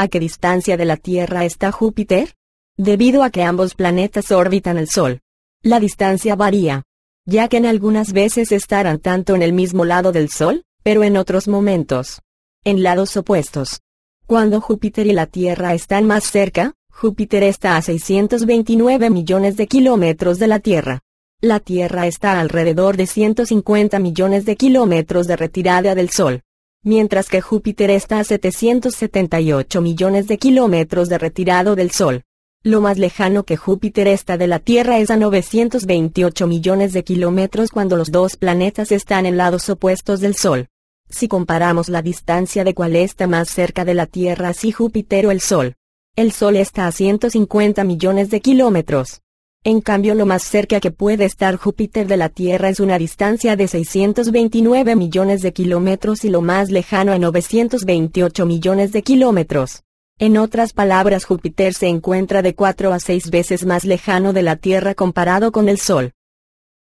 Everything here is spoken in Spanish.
¿A qué distancia de la Tierra está Júpiter? Debido a que ambos planetas orbitan el Sol. La distancia varía, ya que en algunas veces estarán tanto en el mismo lado del Sol, pero en otros momentos, en lados opuestos. Cuando Júpiter y la Tierra están más cerca, Júpiter está a 629 millones de kilómetros de la Tierra. La Tierra está alrededor de 150 millones de kilómetros de retirada del Sol mientras que Júpiter está a 778 millones de kilómetros de retirado del Sol. Lo más lejano que Júpiter está de la Tierra es a 928 millones de kilómetros cuando los dos planetas están en lados opuestos del Sol. Si comparamos la distancia de cuál está más cerca de la Tierra si Júpiter o el Sol. El Sol está a 150 millones de kilómetros. En cambio lo más cerca que puede estar Júpiter de la Tierra es una distancia de 629 millones de kilómetros y lo más lejano a 928 millones de kilómetros. En otras palabras Júpiter se encuentra de 4 a 6 veces más lejano de la Tierra comparado con el Sol.